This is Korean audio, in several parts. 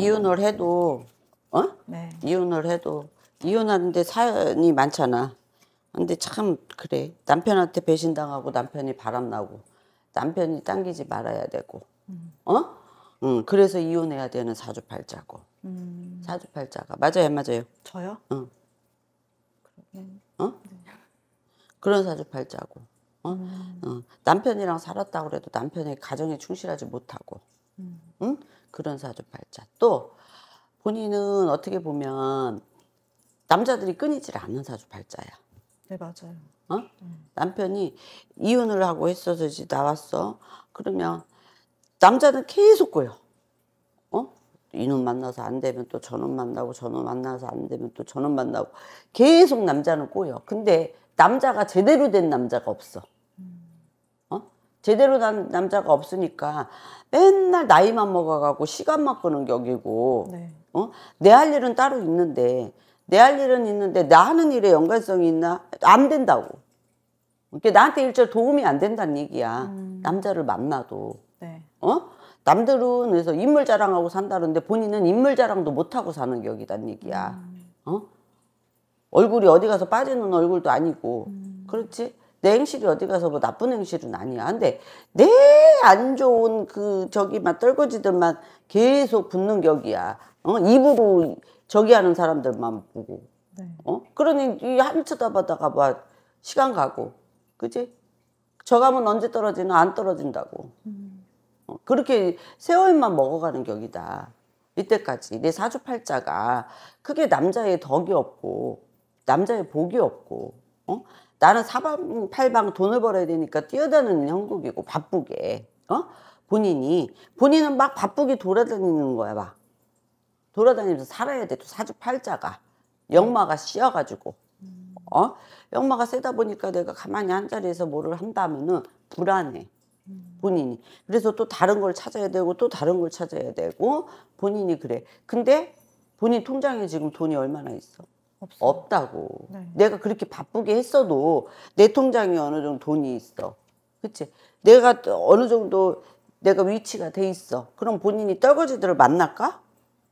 이혼을 해도 어? 네. 이혼을 해도 이혼하는데 사연이 많잖아. 근데 참 그래. 남편한테 배신당하고 남편이 바람나고 남편이 당기지 말아야 되고 음. 어? 응, 그래서 이혼해야 되는 사주팔자고. 음. 사주팔자가 맞아요, 맞아요. 저요? 응. 그러면... 어? 네. 그런 사주팔자고. 어? 음. 어? 남편이랑 살았다고 래도 남편이 가정에 충실하지 못하고. 음. 응? 그런 사주 팔자. 또 본인은 어떻게 보면 남자들이 끊이질 않는 사주 팔자야. 네, 맞아요. 어? 음. 남편이 이혼을 하고 했어서 이제 나왔어. 그러면 남자는 계속 꼬여. 어? 이놈 만나서 안 되면 또 저놈 만나고 저놈 만나서 안 되면 또 저놈 만나고 계속 남자는 꼬여. 근데 남자가 제대로 된 남자가 없어. 제대로 난 남자가 없으니까 맨날 나이만 먹어가고 시간만 끄는 격이고 네. 어? 내 할 일은 따로 있는데 내 할 일은 있는데 나 하는 일에 연관성이 있나? 안 된다고. 그러니까 나한테 일절 도움이 안 된다는 얘기야. 음. 남자를 만나도. 네. 어? 남들은 그래서 인물 자랑하고 산다는데 본인은 인물 자랑도 못하고 사는 격이란 얘기야. 음. 어? 얼굴이 어디 가서 빠지는 얼굴도 아니고. 음. 그렇지? 내 행실이 어디 가서 뭐 나쁜 행실은 아니야. 근데 내 안 좋은 그 저기 막 떨거지들만 계속 붙는 격이야. 어? 입으로 저기 하는 사람들만 보고. 네. 어? 그러니 이한 쳐다보다가 막 뭐 시간 가고. 그지? 저 가면 언제 떨어지나 안 떨어진다고. 음. 어? 그렇게 세월만 먹어가는 격이다. 이때까지 내 사주팔자가 크게 남자의 덕이 없고 남자의 복이 없고 어? 나는 사방팔방 돈을 벌어야 되니까 뛰어다니는 형국이고 바쁘게 어 본인이 본인은 막 바쁘게 돌아다니는 거야 막 돌아다니면서 살아야 돼 또 사주팔자가 역마가 씌어가지고 음. 어 역마가 세다 보니까 내가 가만히 한 자리에서 뭐를 한다면은 불안해 음. 본인이 그래서 또 다른 걸 찾아야 되고 또 다른 걸 찾아야 되고 본인이 그래 근데 본인 통장에 지금 돈이 얼마나 있어 없어요. 없다고. 네. 내가 그렇게 바쁘게 했어도 내 통장에 어느 정도 돈이 있어. 그치? 내가 어느 정도 내가 위치가 돼 있어. 그럼 본인이 떨거지들을 만날까?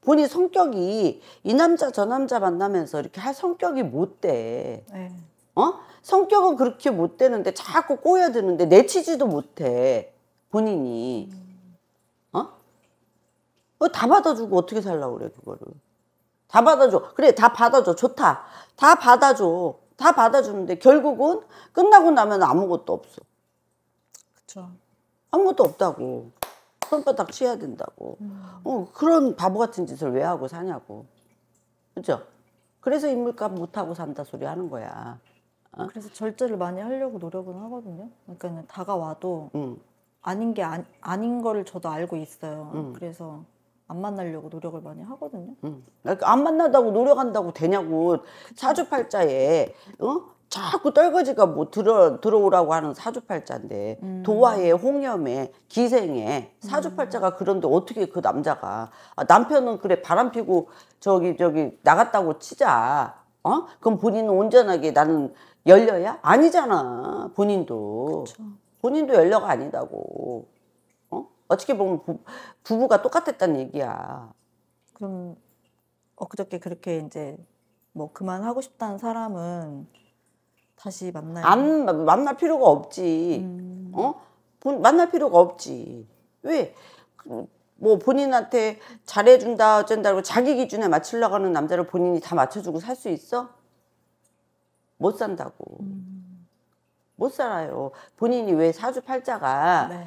본인 성격이 이 남자 저 남자 만나면서 이렇게 할 성격이 못 돼. 네. 어? 성격은 그렇게 못 되는데 자꾸 꼬여드는데 내치지도 못해. 본인이. 음. 어? 다 받아주고 어떻게 살라고 그래, 그거를. 다 받아줘. 그래, 다 받아줘. 좋다. 다 받아줘. 다 받아주는데 결국은 끝나고 나면 아무것도 없어. 그쵸. 아무것도 없다고. 손바닥 치야 된다고. 음. 어, 그런 바보 같은 짓을 왜 하고 사냐고. 그죠? 그래서 인물값 못하고 산다 소리 하는 거야. 어? 그래서 절제를 많이 하려고 노력은 하거든요. 그러니까 다가와도 음. 아닌 게 아, 닌 거를 저도 알고 있어요. 음. 그래서 안 만나려고 노력을 많이 하거든요. 응. 그러니까 안 만나다고 노력한다고 되냐고 사주팔자에 어? 자꾸 떨거지가 뭐 들어 들어오라고 하는 사주팔자인데 음. 도화에 홍염에 기생에 사주팔자가 음. 그런데 어떻게 그 남자가 아, 남편은 그래 바람 피고 저기 저기 나갔다고 치자 어 그럼 본인은 온전하게 나는 열려야 아니잖아 본인도 그쵸. 본인도 열려가 아니다고 어떻게 보면 부, 부부가 똑같았다는 얘기야. 그럼 엊그저께 그렇게 이제 뭐 그만하고 싶다는 사람은 다시 만나요? 안 만날 필요가 없지. 음. 어? 본, 만날 필요가 없지. 왜? 뭐 본인한테 잘해준다 어쩐다고 자기 기준에 맞추려고 하는 남자를 본인이 다 맞춰주고 살 수 있어? 못 산다고. 음. 못 살아요. 본인이 왜 사주팔자가 네.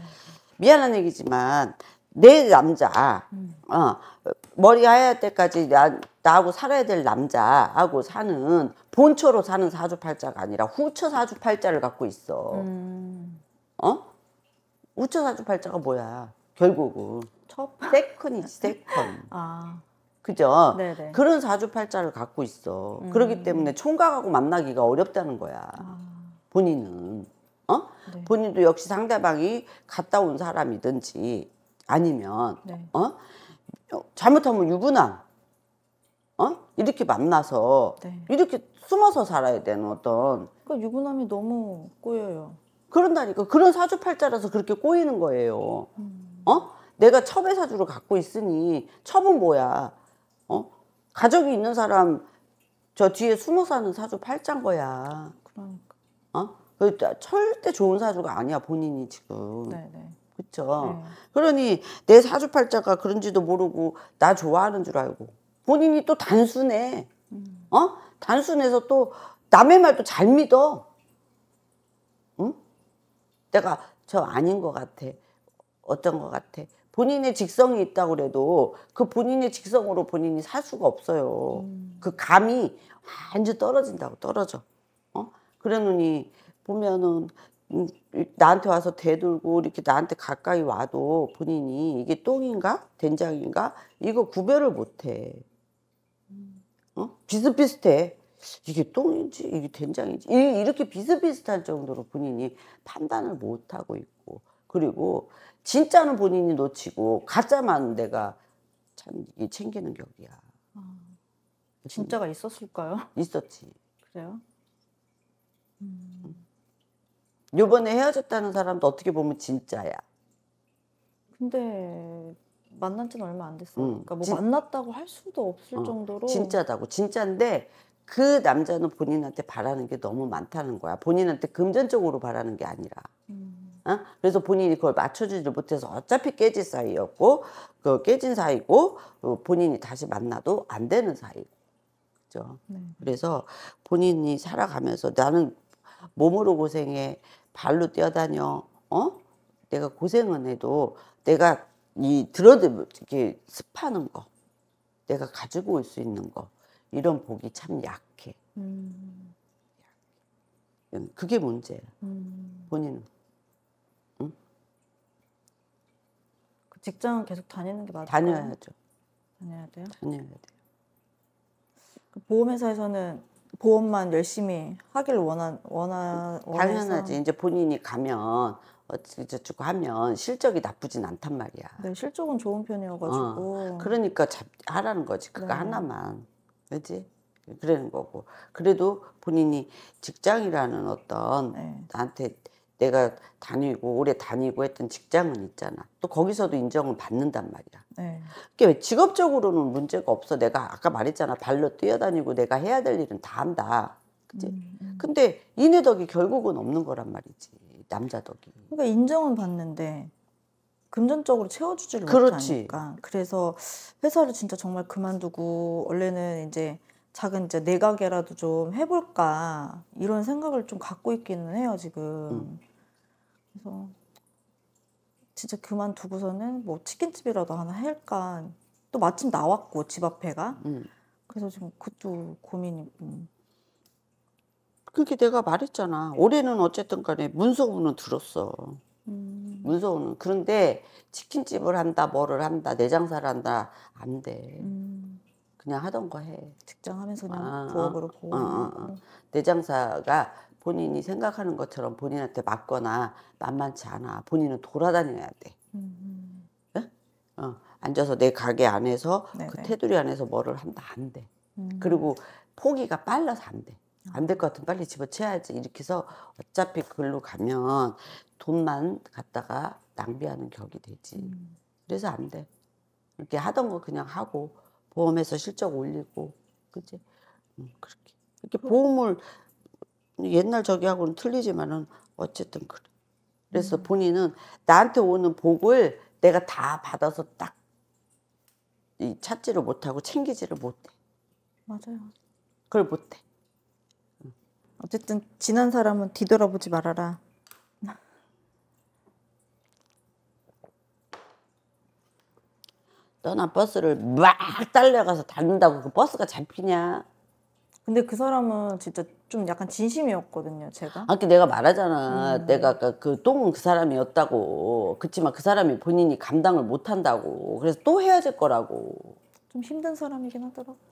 미안한 얘기지만 내 남자 음. 어 머리 하야 때까지 나, 나하고 살아야 될 남자하고 사는 본처로 사는 사주팔자가 아니라 후처 사주팔자를 갖고 있어 음. 어 우처 사주팔자가 뭐야 결국은 첫 세컨이지 세컨 아. 그죠 네네. 그런 사주팔자를 갖고 있어 음. 그렇기 때문에 총각하고 만나기가 어렵다는 거야 아. 본인은 어? 네. 본인도 역시 상대방이 갔다 온 사람이든지 아니면 네. 어? 잘못하면 유부남 어? 이렇게 만나서 네. 이렇게 숨어서 살아야 되는 어떤 그러니까 유부남이 너무 꼬여요. 그런다니까 그런 사주팔자라서 그렇게 꼬이는 거예요. 음. 어? 내가 첩의 사주를 갖고 있으니 첩은 뭐야? 어? 가족이 있는 사람 저 뒤에 숨어 사는 사주 팔자인 거야. 그러니까. 어? 그러니까 절대 좋은 사주가 아니야 본인이 지금. 그렇죠. 그러니 내 사주팔자가 그런지도 모르고 나 좋아하는 줄 알고 본인이 또 단순해. 음. 어? 단순해서 또 남의 말도 잘 믿어. 응? 내가 저 아닌 것 같아. 어떤 것 같아. 본인의 직성이 있다고 그래도 그 본인의 직성으로 본인이 살 수가 없어요. 음. 그 감이 완전 떨어진다고 떨어져. 어? 그러느니 보면은 음, 나한테 와서 대들고 이렇게 나한테 가까이 와도 본인이 이게 똥인가 된장인가 이거 구별을 못해. 어? 비슷비슷해. 이게 똥인지 이게 된장인지 이렇게 비슷비슷한 정도로 본인이 판단을 못하고 있고 그리고 진짜는 본인이 놓치고 가짜만 내가 참 이게 챙기는 격이야. 아, 진짜가 있었을까요? 있었지. 그래요? 음. 요번에 헤어졌다는 사람도 어떻게 보면 진짜야. 근데 만난 지는 얼마 안 됐어. 응. 그러니까 뭐 진... 만났다고 할 수도 없을 어. 정도로 진짜다고. 진짜인데 그 남자는 본인한테 바라는 게 너무 많다는 거야. 본인한테 금전적으로 바라는 게 아니라. 음. 어? 그래서 본인이 그걸 맞춰주지를 못해서 어차피 깨진 사이였고 그 깨진 사이고 어, 본인이 다시 만나도 안 되는 사이고. 그죠? 네. 그래서 본인이 살아가면서 나는 몸으로 고생해 발로 뛰어다녀 어 내가 고생은 해도 내가 이 들어도 이렇게 습하는 거 내가 가지고 올 수 있는 거 이런 복이 참 약해. 음. 음. 그게 문제야. 음. 본인은. 그 직장은 계속 다니는 게 맞아요. 다녀야죠. 다녀야 돼요. 다녀야 돼요. 그 보험회사에서는 보험만 열심히 하길 원한 원한 당연하지. 이제 본인이 가면 어쩌고 하면 실적이 나쁘진 않단 말이야. 네, 실적은 좋은 편이어가지고. 어, 그러니까 잡, 하라는 거지. 그거 네. 하나만. 그지? 그러는 거고. 그래도 본인이 직장이라는 어떤 네. 나한테 내가 다니고 오래 다니고 했던 직장은 있잖아. 또 거기서도 인정을 받는단 말이야. 네. 그러니 직업적으로는 문제가 없어. 내가 아까 말했잖아. 발로 뛰어다니고 내가 해야 될 일은 다 한다. 그치? 음, 음. 근데 인네 덕이 결국은 없는 거란 말이지. 남자 덕이. 그러니까 인정은 받는데 금전적으로 채워주지를 그렇지. 못하니까. 그래서 회사를 진짜 정말 그만두고 원래는 이제 작은 이제 내가게라도 좀 해볼까 이런 생각을 좀 갖고 있기는 해요 지금. 음. 그래서 진짜 그만두고서는 뭐 치킨집이라도 하나 할까. 또 마침 나왔고 집 앞에가. 음. 그래서 지금 그것도 고민이고. 음. 그게 내가 말했잖아. 올해는 어쨌든 간에 문서우는 들었어. 음. 문서우는. 그런데 치킨집을 한다, 뭐를 한다, 내 장사를 한다, 안 돼. 음. 그냥 하던 거 해. 직장하면서 그냥 아, 부업으로 어, 어, 어. 보고. 아, 아, 내 장사가 본인이 생각하는 것처럼 본인한테 맞거나 만만치 않아. 본인은 돌아다녀야 돼. 음. 네? 어, 앉아서 내 가게 안에서 네네. 그 네. 테두리 안에서 뭐를 한다 안 돼. 음. 그리고 포기가 빨라서 안 돼. 아. 안될 것 같으면 빨리 집어채야지. 이렇게 해서 어차피 글로 가면 돈만 갖다가 낭비하는 격이 되지. 음. 그래서 안 돼. 이렇게 하던 거 그냥 하고 보험에서 실적 올리고 그지? 음, 그렇게 이렇게 보험을 옛날 저기하고는 틀리지만은 어쨌든 그래. 그래서 음. 본인은 나한테 오는 복을 내가 다 받아서 딱 찾지를 못하고 챙기지를 못해. 맞아요. 그걸 못해. 음. 어쨌든 지난 사람은 뒤돌아보지 말아라. 떠난 버스를 막 달려가서 닿는다고 그 버스가 잡히냐? 근데 그 사람은 진짜 좀 약간 진심이었거든요, 제가. 아까 그 내가 말하잖아. 음. 내가 아까 그 똥은 그 사람이었다고. 그치만 그 사람이 본인이 감당을 못 한다고. 그래서 또 헤어질 거라고. 좀 힘든 사람이긴 하더라고.